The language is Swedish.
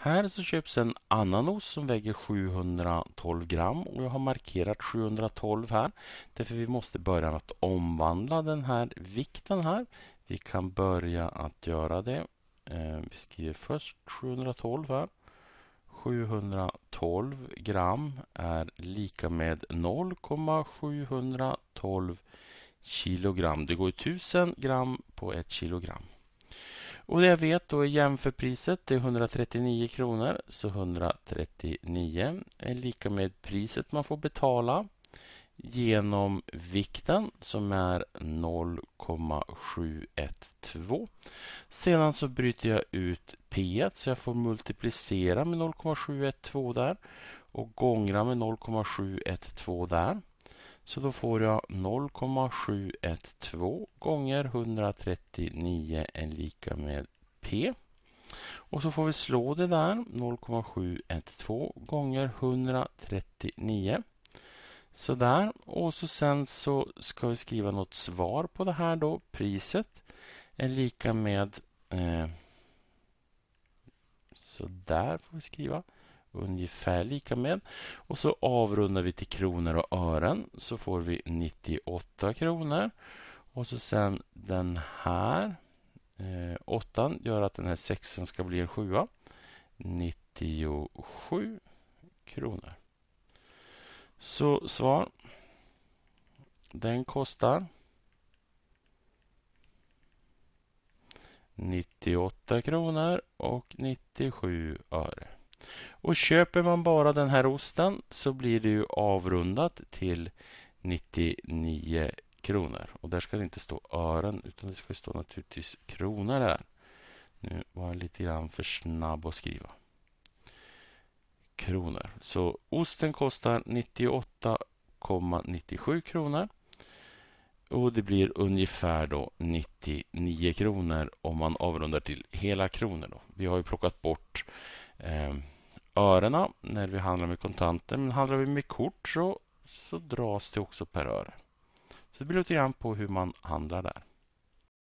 Här så köps en annan ost som väger 712 gram och jag har markerat 712 här. Därför vi måste börja med att omvandla den här vikten här. Vi kan börja att göra det. Eh, vi skriver först 712 här. 712 gram är lika med 0,712 kilogram. Det går 1000 gram på 1 kilogram. Och det jag vet då är jämförpriset, är 139 kronor. Så 139 är lika med priset man får betala genom vikten som är 0,712. Sedan så bryter jag ut P1 så jag får multiplicera med 0,712 där och gångra med 0,712 där. Så då får jag 0,712 gånger 139 är lika med P. Och så får vi slå det där 0,712 gånger 139. Sådär. Och så sen så ska vi skriva något svar på det här då. Priset är lika med eh, Sådär får vi skriva ungefär lika med. Och så avrundar vi till kronor och ören så får vi 98 kronor. Och så sen den här eh, åttan gör att den här sexan ska bli en sjua. 97 kronor. Så svar. Den kostar 98 kronor och 97 öre. Och köper man bara den här osten så blir det ju avrundat till 99 kronor. Och där ska det inte stå ören utan det ska stå naturligtvis kronor där. Nu var jag lite grann för snabb att skriva. Kronor. Så osten kostar 98,97 kronor. Och det blir ungefär då 99 kronor om man avrundar till hela kronor. Då. Vi har ju plockat bort Ehm, örena när vi handlar med kontanter. Men handlar vi med kort så, så dras det också per öre. Så det beror lite grann på hur man handlar där.